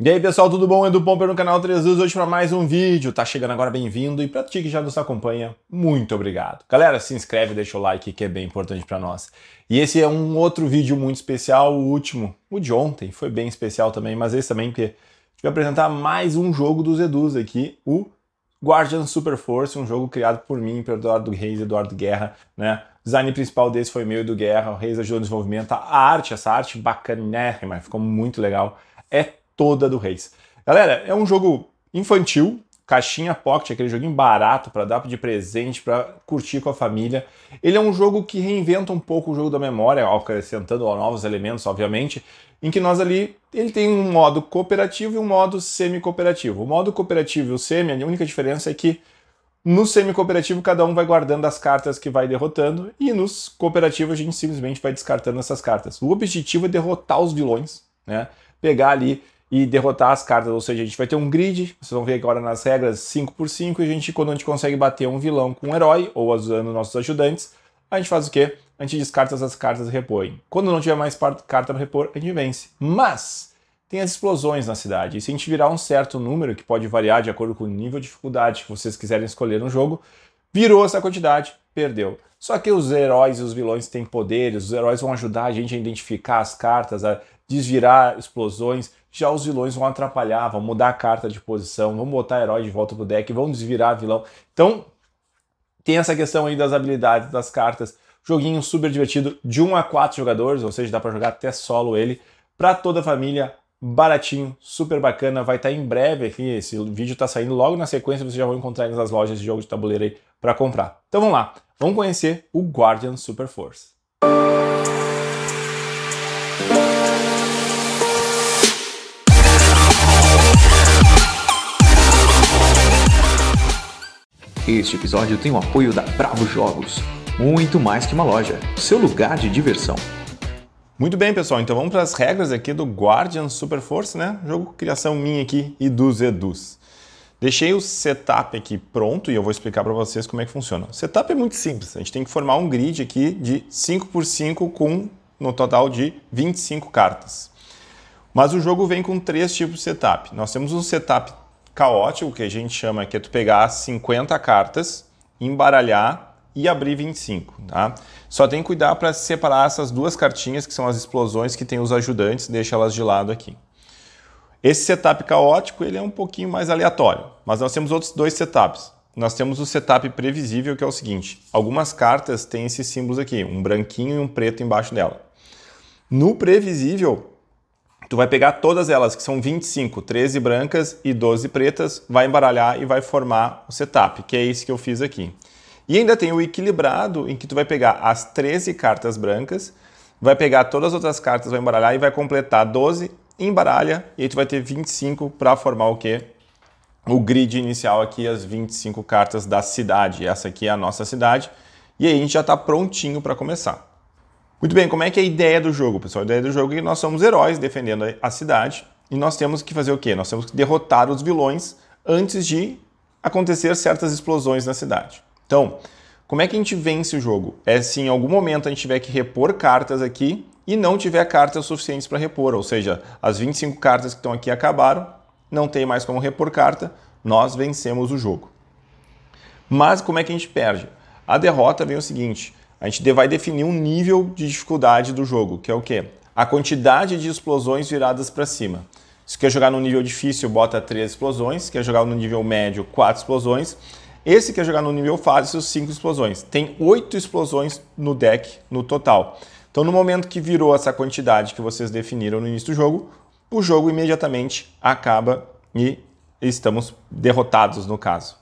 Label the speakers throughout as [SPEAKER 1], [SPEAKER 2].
[SPEAKER 1] E aí pessoal, tudo bom? Edu Pomper no canal 3 Luz, hoje para mais um vídeo. Tá chegando agora, bem-vindo. E para ti que já nos acompanha, muito obrigado. Galera, se inscreve, deixa o like que é bem importante para nós. E esse é um outro vídeo muito especial, o último, o de ontem, foi bem especial também, mas esse também que vai apresentar mais um jogo dos Edus aqui, o Guardian Super Force, um jogo criado por mim, pelo Eduardo Reis e Eduardo Guerra, né? O design principal desse foi meu e do Guerra, o Reis ajudou no desenvolvimento, a arte, essa arte bacanérrima, ficou muito legal é toda do Reis. Galera, é um jogo infantil, caixinha pocket, aquele joguinho barato para dar de presente, para curtir com a família. Ele é um jogo que reinventa um pouco o jogo da memória, acrescentando novos elementos, obviamente, em que nós ali, ele tem um modo cooperativo e um modo semi-cooperativo. O modo cooperativo e o semi, a única diferença é que no semi-cooperativo, cada um vai guardando as cartas que vai derrotando, e nos cooperativos a gente simplesmente vai descartando essas cartas. O objetivo é derrotar os vilões, né? Pegar ali e derrotar as cartas. Ou seja, a gente vai ter um grid, vocês vão ver agora nas regras 5 por 5 e a gente, quando a gente consegue bater um vilão com um herói, ou usando nossos ajudantes, a gente faz o quê? A gente descarta as cartas e repõe. Quando não tiver mais carta para repor, a gente vence. Mas tem as explosões na cidade, e se a gente virar um certo número, que pode variar de acordo com o nível de dificuldade que vocês quiserem escolher no jogo, virou essa quantidade, perdeu. Só que os heróis e os vilões têm poderes, os heróis vão ajudar a gente a identificar as cartas, a desvirar explosões. Já os vilões vão atrapalhar, vão mudar a carta de posição, vão botar herói de volta pro deck, vão desvirar vilão. Então, tem essa questão aí das habilidades, das cartas. Joguinho super divertido, de 1 a 4 jogadores, ou seja, dá para jogar até solo ele, para toda a família, baratinho, super bacana, vai estar tá em breve aqui, esse vídeo está saindo logo na sequência, vocês já vão encontrar ele nas lojas de jogo de tabuleiro aí para comprar. Então vamos lá, vamos conhecer o Guardian Super Force. Este episódio tem o apoio da Bravo Jogos, muito mais que uma loja, seu lugar de diversão. Muito bem, pessoal, então vamos para as regras aqui do Guardian Super Force, né? Jogo criação minha aqui e dos Edus. Deixei o setup aqui pronto e eu vou explicar para vocês como é que funciona. O setup é muito simples, a gente tem que formar um grid aqui de 5 por 5 com no total de 25 cartas. Mas o jogo vem com três tipos de setup. Nós temos um setup caótico, que a gente chama que é tu pegar 50 cartas, embaralhar e abrir 25, tá? Só tem que cuidar para separar essas duas cartinhas, que são as explosões que tem os ajudantes, deixa elas de lado aqui. Esse setup caótico, ele é um pouquinho mais aleatório, mas nós temos outros dois setups. Nós temos o setup previsível, que é o seguinte, algumas cartas têm esses símbolos aqui, um branquinho e um preto embaixo dela. No previsível, Tu vai pegar todas elas, que são 25, 13 brancas e 12 pretas, vai embaralhar e vai formar o setup, que é isso que eu fiz aqui. E ainda tem o equilibrado, em que tu vai pegar as 13 cartas brancas, vai pegar todas as outras cartas, vai embaralhar e vai completar 12, embaralha, e aí tu vai ter 25 para formar o quê? O grid inicial aqui, as 25 cartas da cidade. Essa aqui é a nossa cidade. E aí a gente já está prontinho para começar. Muito bem, como é que é a ideia do jogo, pessoal? A ideia do jogo é que nós somos heróis defendendo a cidade e nós temos que fazer o quê? Nós temos que derrotar os vilões antes de acontecer certas explosões na cidade. Então, como é que a gente vence o jogo? É se em algum momento a gente tiver que repor cartas aqui e não tiver cartas suficientes para repor, ou seja, as 25 cartas que estão aqui acabaram, não tem mais como repor carta, nós vencemos o jogo. Mas como é que a gente perde? A derrota vem o seguinte: a gente vai definir um nível de dificuldade do jogo, que é o quê? A quantidade de explosões viradas para cima. Se quer jogar no nível difícil, bota 3 explosões. Se quer jogar no nível médio, 4 explosões. Esse quer jogar no nível fácil, 5 explosões. Tem 8 explosões no deck no total. Então, no momento que virou essa quantidade que vocês definiram no início do jogo, o jogo imediatamente acaba e estamos derrotados no caso.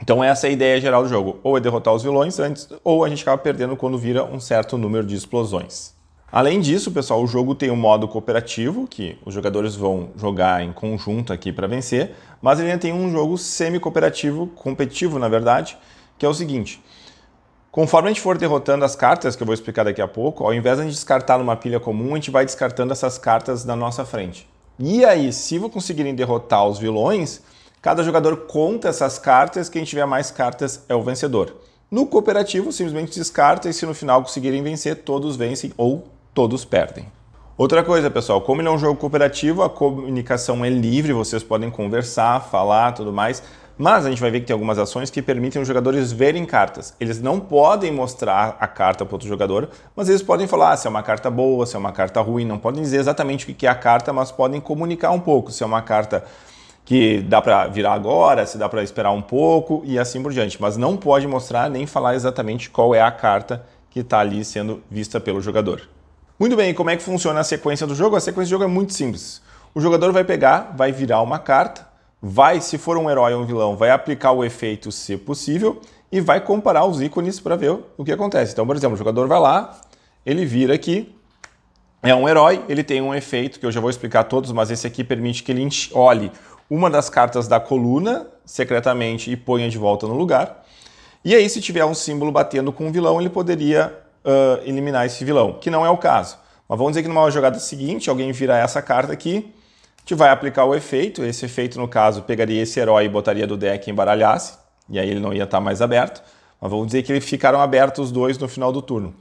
[SPEAKER 1] Então essa é a ideia geral do jogo, ou é derrotar os vilões antes, ou a gente acaba perdendo quando vira um certo número de explosões. Além disso, pessoal, o jogo tem um modo cooperativo, que os jogadores vão jogar em conjunto aqui para vencer, mas ele ainda tem um jogo semi-cooperativo, competitivo na verdade, que é o seguinte, Conforme a gente for derrotando as cartas, que eu vou explicar daqui a pouco, ao invés de a gente descartar numa pilha comum, a gente vai descartando essas cartas da nossa frente. E aí, se vocês conseguirem derrotar os vilões, Cada jogador conta essas cartas, quem tiver mais cartas é o vencedor. No cooperativo, simplesmente descarta e se no final conseguirem vencer, todos vencem ou todos perdem. Outra coisa, pessoal, como ele é um jogo cooperativo, a comunicação é livre, vocês podem conversar, falar, tudo mais, mas a gente vai ver que tem algumas ações que permitem os jogadores verem cartas. Eles não podem mostrar a carta para outro jogador, mas eles podem falar ah, se é uma carta boa, se é uma carta ruim, não podem dizer exatamente o que é a carta, mas podem comunicar um pouco, se é uma carta que dá para virar agora, se dá para esperar um pouco e assim por diante. Mas não pode mostrar nem falar exatamente qual é a carta que está ali sendo vista pelo jogador. Muito bem, como é que funciona a sequência do jogo? A sequência do jogo é muito simples. O jogador vai pegar, vai virar uma carta, vai, se for um herói ou um vilão, vai aplicar o efeito se possível e vai comparar os ícones para ver o que acontece. Então, por exemplo, o jogador vai lá, ele vira aqui, é um herói, ele tem um efeito que eu já vou explicar a todos, mas esse aqui permite que ele olhe uma das cartas da coluna secretamente e ponha de volta no lugar. E aí, se tiver um símbolo batendo com um vilão, ele poderia uh, eliminar esse vilão, que não é o caso. Mas vamos dizer que numa jogada seguinte, alguém vira essa carta aqui, que vai aplicar o efeito. Esse efeito, no caso, pegaria esse herói e botaria do deck e embaralhasse, e aí ele não ia estar mais aberto. Mas vamos dizer que eles ficaram abertos os dois no final do turno.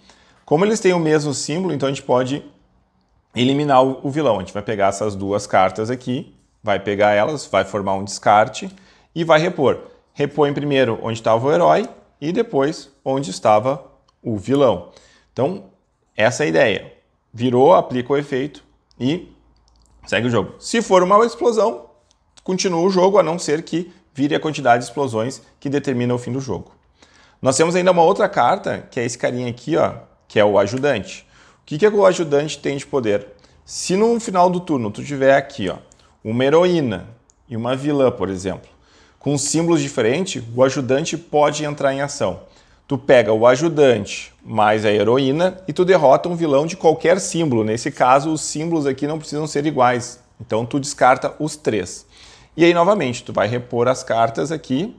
[SPEAKER 1] Como eles têm o mesmo símbolo, então a gente pode eliminar o vilão. A gente vai pegar essas duas cartas aqui vai pegar elas, vai formar um descarte e vai repor. Repõe primeiro onde estava o herói e depois onde estava o vilão. Então, essa é a ideia. Virou, aplica o efeito e segue o jogo. Se for uma explosão, continua o jogo, a não ser que vire a quantidade de explosões que determina o fim do jogo. Nós temos ainda uma outra carta, que é esse carinha aqui, ó, que é o ajudante. O que, que o ajudante tem de poder? Se no final do turno tu tiver aqui, ó, uma heroína e uma vilã, por exemplo, com símbolos diferentes, o ajudante pode entrar em ação. Tu pega o ajudante mais a heroína e tu derrota um vilão de qualquer símbolo. Nesse caso, os símbolos aqui não precisam ser iguais. Então tu descarta os três. E aí, novamente, tu vai repor as cartas aqui.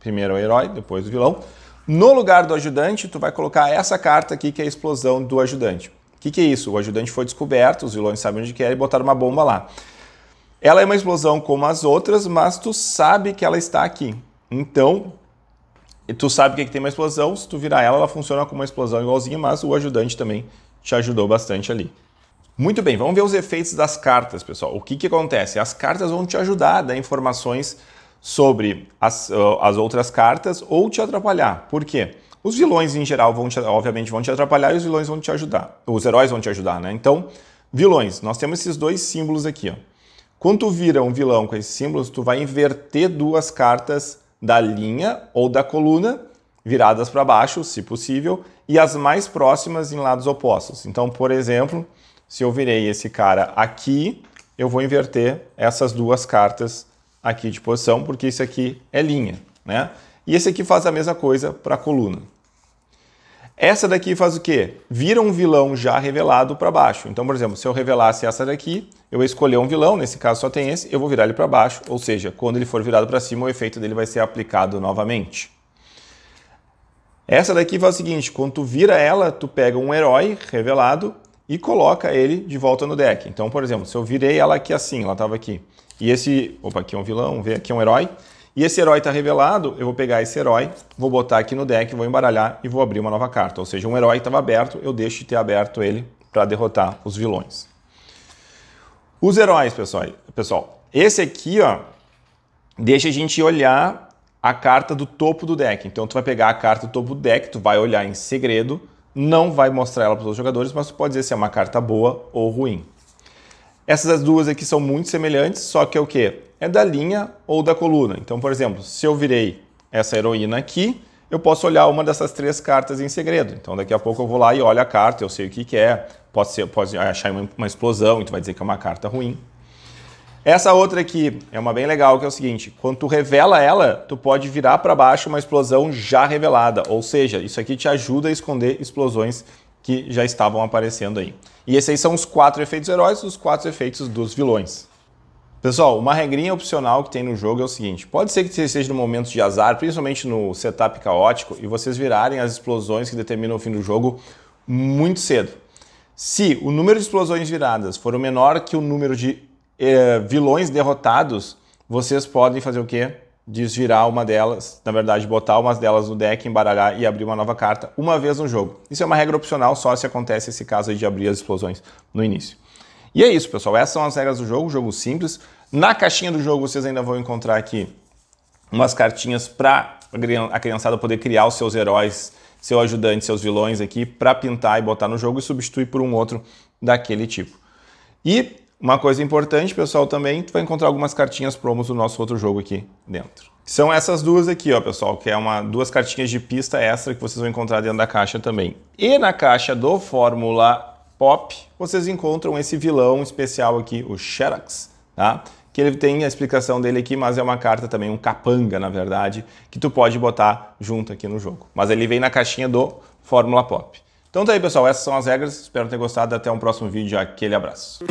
[SPEAKER 1] Primeiro o herói, depois o vilão. No lugar do ajudante, tu vai colocar essa carta aqui, que é a explosão do ajudante. O que, que é isso? O ajudante foi descoberto, os vilões sabem onde quer é, e botaram uma bomba lá. Ela é uma explosão como as outras, mas tu sabe que ela está aqui. Então, tu sabe que tem uma explosão, se tu virar ela, ela funciona como uma explosão igualzinha, mas o ajudante também te ajudou bastante ali. Muito bem, vamos ver os efeitos das cartas, pessoal. O que, que acontece? As cartas vão te ajudar a dar informações sobre as, uh, as outras cartas ou te atrapalhar. Por quê? Os vilões, em geral, vão te, obviamente vão te atrapalhar e os vilões vão te ajudar. Os heróis vão te ajudar, né? Então, vilões, nós temos esses dois símbolos aqui, ó. Quando tu vira um vilão com esses símbolos, tu vai inverter duas cartas da linha ou da coluna, viradas para baixo, se possível, e as mais próximas em lados opostos. Então, por exemplo, se eu virei esse cara aqui, eu vou inverter essas duas cartas aqui de posição, porque isso aqui é linha, né? E esse aqui faz a mesma coisa para a coluna. Essa daqui faz o quê? Vira um vilão já revelado para baixo. Então, por exemplo, se eu revelasse essa daqui, eu escolher um vilão, nesse caso só tem esse, eu vou virar ele para baixo, ou seja, quando ele for virado para cima, o efeito dele vai ser aplicado novamente. Essa daqui faz o seguinte, quando tu vira ela, tu pega um herói revelado e coloca ele de volta no deck. Então, por exemplo, se eu virei ela aqui assim, ela estava aqui, e esse, opa, aqui é um vilão, aqui é um herói, e esse herói está revelado, eu vou pegar esse herói, vou botar aqui no deck, vou embaralhar e vou abrir uma nova carta. Ou seja, um herói estava aberto, eu deixo de ter aberto ele para derrotar os vilões. Os heróis, pessoal. pessoal esse aqui ó, deixa a gente olhar a carta do topo do deck. Então tu vai pegar a carta do topo do deck, tu vai olhar em segredo, não vai mostrar ela para os jogadores, mas tu pode dizer se é uma carta boa ou ruim. Essas duas aqui são muito semelhantes, só que é o que? É da linha ou da coluna. Então, por exemplo, se eu virei essa heroína aqui, eu posso olhar uma dessas três cartas em segredo. Então, daqui a pouco eu vou lá e olho a carta, eu sei o que, que é, pode, ser, pode achar uma, uma explosão e tu vai dizer que é uma carta ruim. Essa outra aqui é uma bem legal, que é o seguinte, quando tu revela ela, tu pode virar para baixo uma explosão já revelada, ou seja, isso aqui te ajuda a esconder explosões que já estavam aparecendo aí. E esses aí são os quatro efeitos heróis e os quatro efeitos dos vilões. Pessoal, uma regrinha opcional que tem no jogo é o seguinte: pode ser que você esteja no momento de azar, principalmente no setup caótico, e vocês virarem as explosões que determinam o fim do jogo muito cedo. Se o número de explosões viradas for menor que o número de eh, vilões derrotados, vocês podem fazer o quê? desvirar uma delas, na verdade botar umas delas no deck, embaralhar e abrir uma nova carta uma vez no jogo. Isso é uma regra opcional, só se acontece esse caso de abrir as explosões no início. E é isso, pessoal. Essas são as regras do jogo, jogo simples. Na caixinha do jogo vocês ainda vão encontrar aqui umas cartinhas para a criançada poder criar os seus heróis, seu ajudante, seus vilões aqui para pintar e botar no jogo e substituir por um outro daquele tipo. E uma coisa importante, pessoal, também, tu vai encontrar algumas cartinhas promos do nosso outro jogo aqui dentro. São essas duas aqui, ó, pessoal, que é uma duas cartinhas de pista extra que vocês vão encontrar dentro da caixa também. E na caixa do Fórmula Pop, vocês encontram esse vilão especial aqui, o Xerax, tá? Que ele tem a explicação dele aqui, mas é uma carta também, um capanga, na verdade, que tu pode botar junto aqui no jogo. Mas ele vem na caixinha do Fórmula Pop. Então tá aí, pessoal, essas são as regras. Espero ter gostado. Até um próximo vídeo. Aquele abraço.